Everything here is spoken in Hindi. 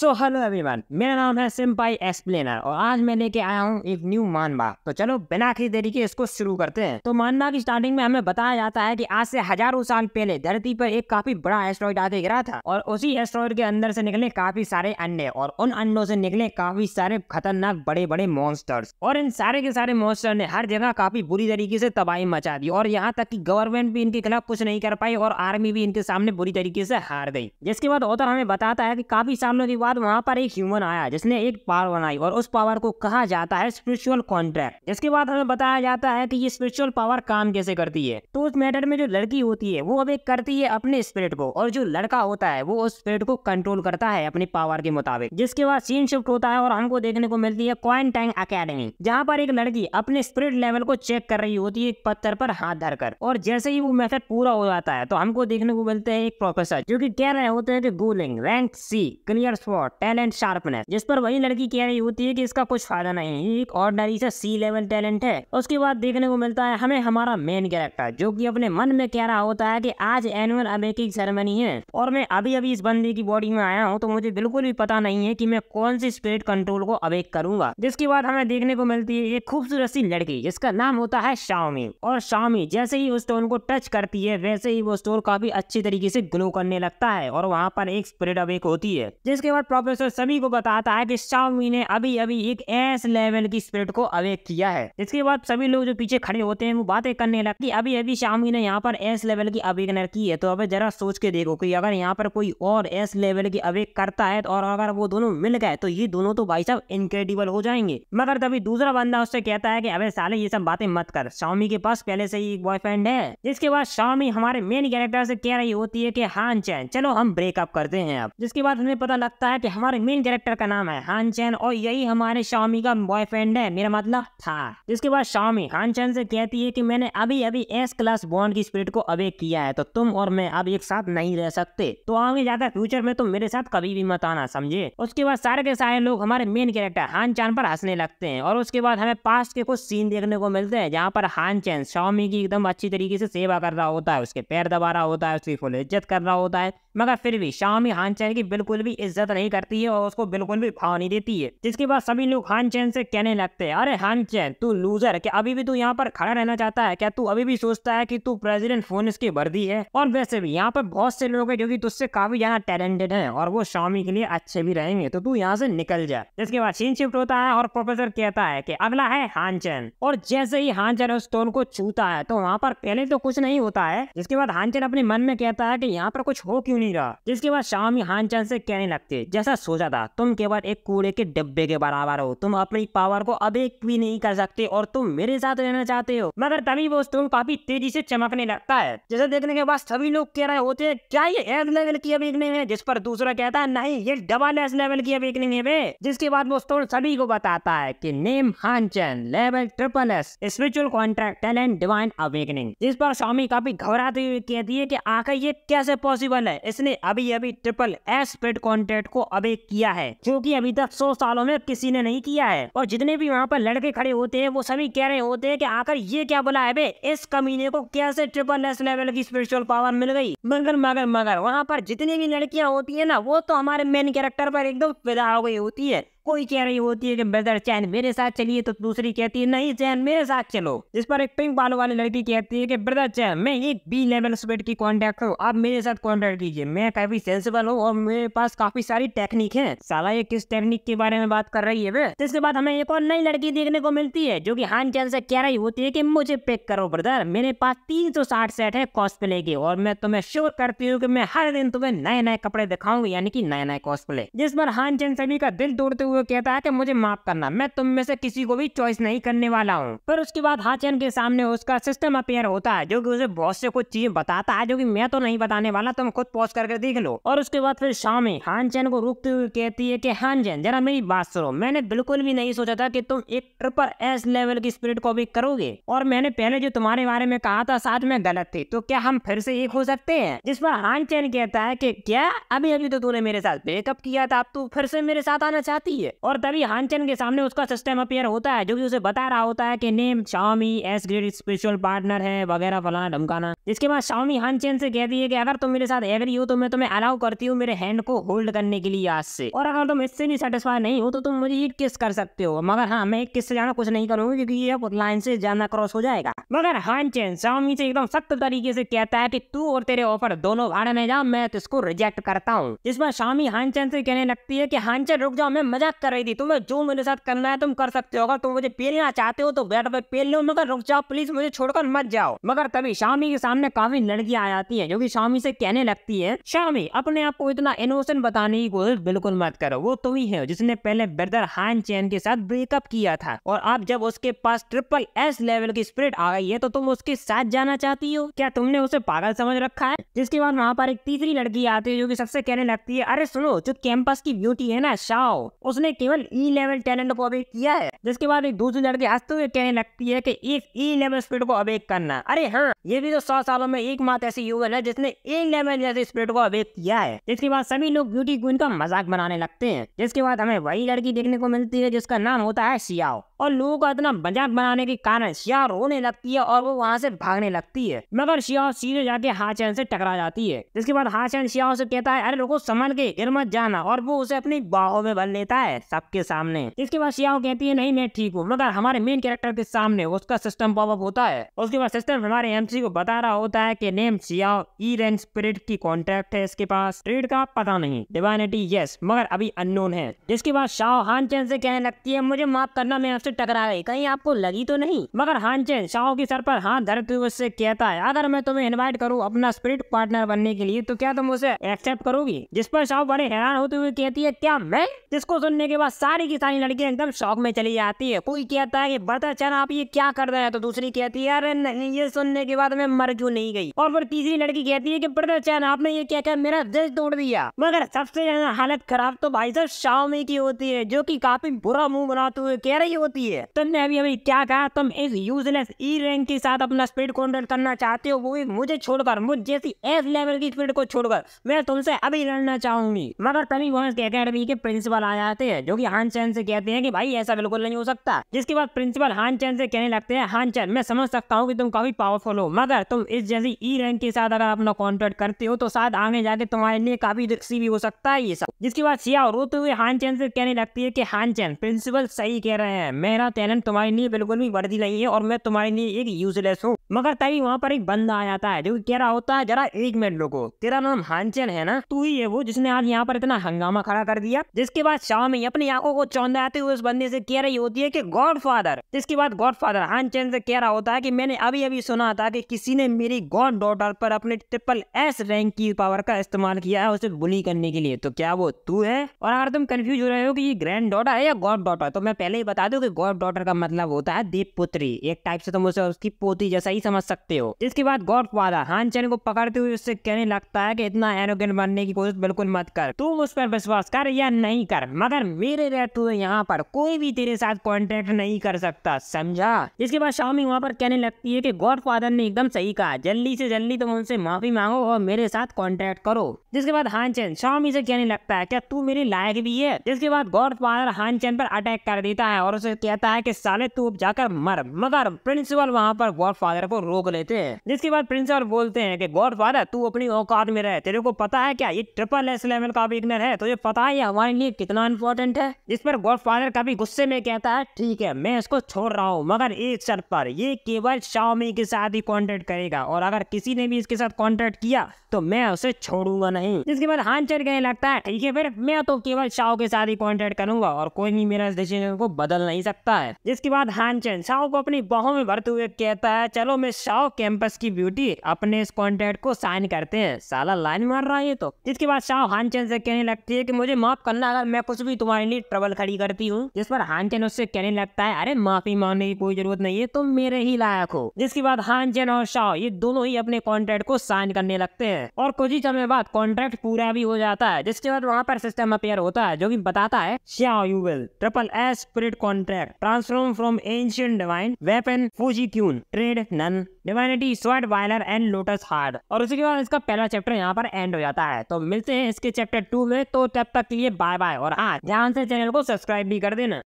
सो हेलो एवरीवन मेरा नाम है सिम्पाई एक्सप्लेनर और आज मैं लेके आया हूँ एक न्यू मानवा तो चलो बिना किसी देरी के इसको शुरू करते हैं तो मानवा की स्टार्टिंग में हमें बताया जाता है कि आज से हजारों साल पहले धरती पर एक काफी बड़ा एस्ट्रॉइड आके गिरा था और उसी एस्ट्रॉइड के अंदर से निकले काफी सारे अंडे और उन अंडों से निकले काफी सारे खतरनाक बड़े बड़े मॉन्स्टर्स और इन सारे के सारे मॉन्स्टर ने हर जगह काफी बुरी तरीके से तबाही मचा दी और यहाँ तक की गवर्नमेंट भी इनके खिलाफ कुछ नहीं कर पाई और आर्मी भी इनके सामने बुरी तरीके से हार गई जिसके बाद औतर हमें बताता है की काफी सालों के बाद वहाँ पर एक ह्यूमन आया जिसने एक पावर बनाई और उस पावर को कहा जाता है स्पिरिचुअल कॉन्ट्रैक्ट इसके बाद हमें बताया जाता है कि ये स्पिरिचुअल पावर काम कैसे करती है तो उस मैटर में जो लड़की होती है वो अब एक करती है अपने स्पिरिट को और जो लड़का होता है वो उस स्पिरिट को कंट्रोल करता है अपनी पावर के मुताबिक जिसके बाद सीन शिफ्ट होता है और हमको देखने को मिलती है क्वाइन टैंग अकेडमी जहाँ पर एक लड़की अपने स्पिरिट लेवल को चेक कर रही होती है एक पत्थर पर हाथ धर कर और जैसे ही वो मेथड पूरा हो जाता है तो हमको देखने को मिलते हैं एक प्रोफेसर जो की कह रहे होते हैं कि गोलिंग rank C clear spot talent sharpness जिस पर वही लड़की कह रही होती है कि इसका कुछ फायदा नहीं है एक ऑर्डनरी से सी लेवल टैलेंट है उसके बाद देखने को मिलता है हमें हमारा मेन कैरेक्टर जो की अपने मन में कह रहा होता है कि आज एनुअल अमेकिंग सेरेमनी है और मैं अभी अभी इस बंदी की बॉडी में आया हूँ तो मुझे बिल्कुल भी पता नहीं है की मैं कौन सी स्पिरिट कंट्रोल को अवेक करूंगा जिसके बाद हमें देखने को मिलती है एक खूबसूरत सी लड़की जिसका नाम होता है शाओमी और शाओमी जैसे ही उस स्टोन को टच करती है वैसे ही वो स्टोन काफी अच्छी तरीके से ग्लो करने लगता है और वहाँ पर एक स्प्रेड अवेक होती है जिसके बाद प्रोफेसर सभी को बताता है कि शाओमी ने अभी अभी एक एस लेवल की स्पिरिट को अवेक किया है इसके बाद सभी लोग जो पीछे खड़े होते हैं वो बातें करने लगती अभी अभी शाओमी ने यहाँ पर एस लेवल की अवेकनर की है तो अब जरा सोच के देखो की अगर यहाँ पर कोई और एस लेवल की अवेक करता है और अगर वो दोनों मिल गए तो ये दोनों तो भाई साहब इनक्रेडिबल हो जाएंगे मगर तभी दूसरा बंदा उससे कहता है की अभी साले ये सब बातें मत कर शाओमी के पास पहले से ही एक बॉयफ्रेंड है जिसके बाद शाओमी हमारे मेन कैरेक्टर से कह रही होती है कि हाँ चैन चलो हम ब्रेकअप करते हैं अब जिसके बाद हमें पता लगता है कि हमारे मेन कैरेक्टर का नाम है हान चैन और यही हमारे शामी का बॉयफ्रेंड है मेरा मतलब था इसके बाद शामी हान चैन से कहती है कि मैंने अभी अभी एस क्लास बॉन्ड की स्पिरिट को अवेक किया है तो तुम और मैं अब एक साथ नहीं रह सकते तो आगे जाकर फ्यूचर में तुम मेरे साथ कभी भी मत आना समझे उसके बाद सारे के सारे लोग हमारे मेन कैरेक्टर हान चैन पर हंसने लगते हैं और उसके बाद हमें पास्ट के कुछ सीन देखने को मिलते हैं जहाँ पर हान चैन शामी की एकदम अच्छी तरीके से सेवा कर रहा होता है उसके पैर दबा रहा होता है उसकी फुल इज्जत कर रहा होता है मगर फिर भी शामी हान चैन की बिल्कुल भी इज्जत नहीं करती है और उसको बिल्कुल भी भाव नहीं देती है जिसके बाद सभी लोग हान चैन से कहने लगते हैं अरे हान चैन तू लूजर क्या अभी भी तू यहाँ पर खड़ा रहना चाहता है क्या तू अभी भी सोचता है की तू प्रेसिडेंट फोन की वर्दी है और वैसे भी यहाँ पर बहुत से लोग है जो की तुझसे काफी ज्यादा टैलेंटेड है और वो शामी के लिए अच्छे भी रहेंगे तो तू यहाँ से निकल जाए जिसके बाद सीन शिफ्ट होता है और प्रोफेसर कहता है की अगला है हान चैन और जैसे ही हान चैन उस टोन को छूता है तो वहाँ पर पहले तो कुछ नहीं होता है जिसके बाद हान चैन अपने मन में कहता है की यहाँ पर कुछ हो क्यों नहीं रहा जिसके बाद हान हानचंद से कहने लगते जैसा सोचा था तुम केवल एक कूड़े के डिब्बे के बराबर हो तुम अपनी पावर को अब एक भी नहीं कर सकते और तुम मेरे साथ रहना चाहते हो मगर तभी वो तुम काफी तेजी से चमकने लगता है जैसे देखने के बाद सभी लोग कह रहे होते हैं क्या ये एग लेवल की अवेकनिंग है जिस पर दूसरा कहता है नहीं ये डबल एस लेवल की अवेकनिंग है वे जिसके बाद वो सभी को बताता है की name Chen level triple S spiritual contract and divine awakening जिस पर स्वामी काफी घबराते हुए कहती है की आखिर ये कैसे पॉसिबल है इसने अभी अभी ट्रिपल एस पेड कॉन्टेंट को अभी किया है जो की अभी तक सौ सालों में किसी ने नहीं किया है और जितने भी वहाँ पर लड़के खड़े होते हैं वो सभी कह रहे होते हैं की आखिर ये क्या बोला है इस कमीने को कैसे ट्रिपल एस लेवल की स्पिरिचुअल पावर मिल गई मगर मगर मगर वहाँ पर जितनी भी लड़कियाँ होती है ना वो तो हमारे मेन कैरेक्टर पर एकदम पैदा हो गई होती है कोई कह रही होती है कि ब्रदर चैन मेरे साथ चलिए तो दूसरी कहती है नहीं चैन मेरे साथ चलो जिस पर एक पिंक बालों वाली लड़की कहती है कि ब्रदर चैन मैं एक बी लेवल स्पीड की कॉन्टैक्ट हूँ आप मेरे साथ कॉन्टैक्ट कीजिए मैं काफी सेंसिबल हूँ और मेरे पास काफी सारी टेक्निक है साला ये किस टेक्निक के बारे में बात कर रही है वे तो इसके बाद हमें एक और नई लड़की देखने को मिलती है जो की हान चैन से कह रही होती है की मुझे पिक करो ब्रदर मेरे पास तीन सौ साठ सेट है प्ले के और मैं तुम्हें श्योर करती हूँ की मैं हर दिन तुम्हें नए नए कपड़े दिखाऊंगी यानी की नए नए कॉस्प्ले जिस पर हान चैन सभी का दिल तोड़ते हुए कहता है कि मुझे माफ करना मैं तुम में से किसी को भी चॉइस नहीं करने वाला हूँ पर उसके बाद हाचन के सामने उसका सिस्टम अपेयर होता है जो कि उसे बहुत से कुछ चीजें बताता है जो की मैं तो नहीं बताने वाला तुम खुद पॉज करके देख लो और उसके बाद फिर शाम हानचैन को रोकते हुए कहती है की हानचैन जरा मेरी बात सुनो मैंने बिल्कुल भी नहीं सोचा था की तुम एक ट्रिपल एस लेवल की स्पिरिट को भी करोगे और मैंने पहले जो तुम्हारे बारे में कहा था साथ में गलत थी तो क्या हम फिर से एक हो सकते हैं जिस पर हानचैन कहता है की क्या अभी अभी तो तूने मेरे साथ ब्रेकअप किया था अब तू फिर से मेरे साथ आना चाहती होती है और तभी हानचन के सामने उसका सिस्टम अपियर होता है जो कि उसे बता रहा होता है कि name Xiaomi S grade special partner है वगैरह फला धमकाना जिसके बाद शाओमी हानचन से कहती है कि अगर तुम मेरे साथ एग्री हो तो मैं तुम्हें अलाउ करती हूँ मेरे हैंड को होल्ड करने के लिए आज से और अगर तुम इससे भी सेटिस्फाई नहीं हो तो तुम मुझे एक किस कर सकते हो मगर हाँ मैं एक किस से जाना कुछ नहीं करूंगी क्योंकि ये लाइन से जाना क्रॉस हो जाएगा मगर हानचन शाओमी से एकदम सख्त तरीके से कहता है की तू और तेरे ऑफर दोनों भाड़े में जाओ मैं इसको रिजेक्ट करता हूँ जिस शामी हानचन से कहने लगती है की हानचन रुक जाओ मैं मजा मजाक कर रही थी तुम्हें जो मेरे साथ करना है तुम कर सकते हो अगर तुम मुझे पेलना चाहते हो तो बैट पर पेल लो मगर रुक जाओ प्लीज मुझे छोड़कर मत जाओ मगर तभी शामी के सामने काफी लड़कियां आ जाती है जो की शामी से कहने लगती है शामी अपने आप को इतना इनोसेंट बताने की कोशिश बिल्कुल मत करो वो तुम ही है जिसने पहले ब्रदर हान चैन के साथ ब्रेकअप किया था और अब जब उसके पास ट्रिपल एस लेवल की स्प्रिट आ गई है तो तुम उसके साथ जाना चाहती हो क्या तुमने उसे पागल समझ रखा है जिसके बाद वहाँ पर एक तीसरी लड़की आती है जो की सबसे कहने लगती है अरे सुनो जो कैंपस की ब्यूटी है ना शाओ उस उसने केवल ई लेवल टैलेंट को अवेक किया है जिसके बाद एक दूसरी लड़की हंसते तो हुए कहने लगती है कि इस ई लेवल स्पीड को अवेक करना अरे हाँ ये भी तो सौ सालों में एक मात्र ऐसी युवक है जिसने ए लेवल जैसे स्पीड को अवेक किया है जिसके बाद सभी लोग ब्यूटी क्वीन का मजाक बनाने लगते हैं जिसके बाद हमें वही लड़की देखने को मिलती है जिसका नाम होता है सियाओ और लोगों का इतना मजाक बनाने के कारण शिया रोने लगती है और वो वहाँ से भागने लगती है मगर शिया सीधे जाके हाचैन से टकरा जाती है जिसके बाद हाचैन शिया से कहता है अरे लोगो संभल के गिर मत जाना और वो उसे अपनी बाहों में भर लेता है सबके सामने इसके बाद शिया कहती है नहीं मैं ठीक हूँ मगर हमारे मेन कैरेक्टर के सामने उसका सिस्टम पॉपअप होता है उसके बाद सिस्टम हमारे एम को बता रहा होता है की नेम शिया ई रेन स्पिरिट की कॉन्ट्रैक्ट है इसके पास ट्रेड का पता नहीं डिवाइनिटी यस मगर अभी अननोन है जिसके बाद शाह हान चैन से कहने लगती है मुझे माफ करना मैं आपसे से टकरा गई कहीं आपको लगी तो नहीं मगर हांचेन शाह के सर पर हाथ धरते हुए उससे कहता है अगर मैं तुम्हें इन्वाइट करूँ अपना स्पिरिट पार्टनर बनने के लिए तो क्या तुम उसे एक्सेप्ट करोगी जिस पर शाह बड़े हैरान होते हुए कहती है क्या मैं जिसको सुनने के बाद सारी की सारी लड़कियां एकदम शौक में चली जाती है कोई कहता है की बता चल आप ये क्या कर रहे हैं तो दूसरी कहती है अरे नहीं ये सुनने के बाद मैं मर क्यूँ नहीं गई और फिर तीसरी लड़की कहती है की बता चैन आपने ये क्या क्या मेरा दिल तोड़ दिया मगर सबसे ज्यादा हालत खराब तो भाई साहब शाह में की होती है जो की काफी बुरा मुंह बनाते हुए कह रही होती जाती है तुमने अभी अभी क्या कहा तुम इस यूजलेस ई रैंक के साथ अपना स्पीड कंट्रोल करना चाहते हो वो भी मुझे छोड़कर मुझ जैसी एस लेवल की स्पीड को छोड़कर मैं तुमसे अभी लड़ना चाहूंगी मगर तभी वहाँ अकेडमी के प्रिंसिपल आ जाते हैं जो की हान चैन से कहते हैं की भाई ऐसा बिल्कुल नहीं हो सकता जिसके बाद प्रिंसिपल हान चैन से कहने लगते हैं हान चैन मैं समझ सकता हूँ की तुम काफी पावरफुल हो मगर तुम इस जैसी ई रैंक के साथ अगर अपना कॉन्ट्रैक्ट करते हो तो साथ आगे जाके तुम्हारे लिए काफी रिक्सी भी हो सकता है ये सब जिसके बाद सिया रोते हुए हान चैन से कहने लगती है की हान चैन प्रिंसिपल सही कह रहे हैं मैं मेरा टैलेंट तुम्हारे लिए बिल्कुल भी वर्दी नहीं है और मैं तुम्हारे लिए एक यूजलेस हूँ मगर तभी वहाँ पर एक बंदा आ जाता है जो कह रहा होता है जरा एक मिनट लोगो तेरा नाम हानचन है ना तू ही है वो जिसने आज यहाँ पर इतना हंगामा खड़ा कर दिया जिसके बाद शाम ही अपनी आंखों को आते हुए उस बंदे से कह रही होती है की गॉड फादर जिसके बाद गॉड फादर हानचन से कह रहा होता है की मैंने अभी अभी सुना था की किसी ने मेरी गॉड डॉटर पर अपने ट्रिपल एस रैंक की पावर का इस्तेमाल किया है उसे बुली करने के लिए तो क्या वो तू है और अगर तुम कंफ्यूज हो रहे हो कि ये ग्रैंड डॉटर है या गॉड डॉटर तो मैं पहले ही बता दूं कि गॉड डॉटर का मतलब होता है दीप पुत्री एक टाइप से तुम उसे उसकी पोती जैसा ही समझ सकते हो इसके बाद गॉड फादर हान चैन को पकड़ते हुए उससे कहने लगता है कि इतना एरोगेंट बनने की कोशिश बिल्कुल मत कर तुम उस पर विश्वास कर या नहीं कर मगर मेरे रहते हुए यहाँ पर कोई भी तेरे साथ कॉन्टेक्ट नहीं कर सकता समझा इसके बाद शामी वहाँ पर कहने लगती है की गॉड फादर ने एकदम सही कहा जल्दी से जल्दी तुम उनसे माफी मांगो और मेरे साथ कॉन्टेक्ट करो जिसके बाद हान चैन शामी से कहने लगता है क्या तू मेरे लायक भी है जिसके बाद गॉड फादर हान चैन पर अटैक कर देता है और उसे कहता है कि साले तू अब जाकर मर मगर प्रिंसिपल वहाँ पर गॉडफादर को रोक लेते हैं जिसके बाद प्रिंसिपल बोलते हैं कि गॉडफादर तू अपनी औकात में रहे तेरे को पता है क्या ये ट्रिपल एस लेवल का बिगनर है तुझे पता है हमारे लिए कितना इम्पोर्टेंट है जिस पर गॉडफादर कभी गुस्से में कहता है ठीक है मैं इसको छोड़ रहा हूँ मगर एक शर्त पर ये केवल शाओमी के साथ ही कॉन्टेक्ट करेगा और अगर किसी ने भी इसके साथ कॉन्टेक्ट किया तो मैं उसे छोड़ूंगा नहीं जिसके बाद हानचर कहने लगता है ठीक है फिर मैं तो केवल शाओ के साथ ही कॉन्टेक्ट करूंगा और कोई भी मेरा डिसीजन को बदल नहीं सकता सकता है जिसके बाद हानचैन शाह को अपनी बहों में भरते हुए कहता है चलो मैं शाह कैंपस की ब्यूटी अपने इस कॉन्ट्रैक्ट को साइन करते हैं साला लाइन मार रहा है तो जिसके बाद हान चैन से कहने लगती है की मुझे माफ करना अगर मैं कुछ भी तुम्हारे लिए ट्रबल खड़ी करती हूँ जिस पर हानचेन उससे कहने लगता है अरे माफी मांगने की कोई जरूरत नहीं है तुम तो मेरे ही लायक हो जिसके बाद हानचैन और शाह ये दोनों ही अपने कॉन्ट्रैक्ट को साइन करने लगते हैं और कुछ ही समय बाद कॉन्ट्रैक्ट पूरा भी हो जाता है जिसके बाद वहाँ पर सिस्टम अपेयर होता है जो की बताता है शाह you will triple S spirit contract transform from ancient divine weapon फोजी क्यून ट्रेड नन डिवाइनिटी Sword, वायलर एंड लोटस हार्ड और उसके बाद इसका पहला चैप्टर यहाँ पर एंड हो जाता है तो मिलते हैं इसके चैप्टर टू में तो तब तक के लिए बाय बाय और आज ध्यान से चैनल को सब्सक्राइब भी कर देना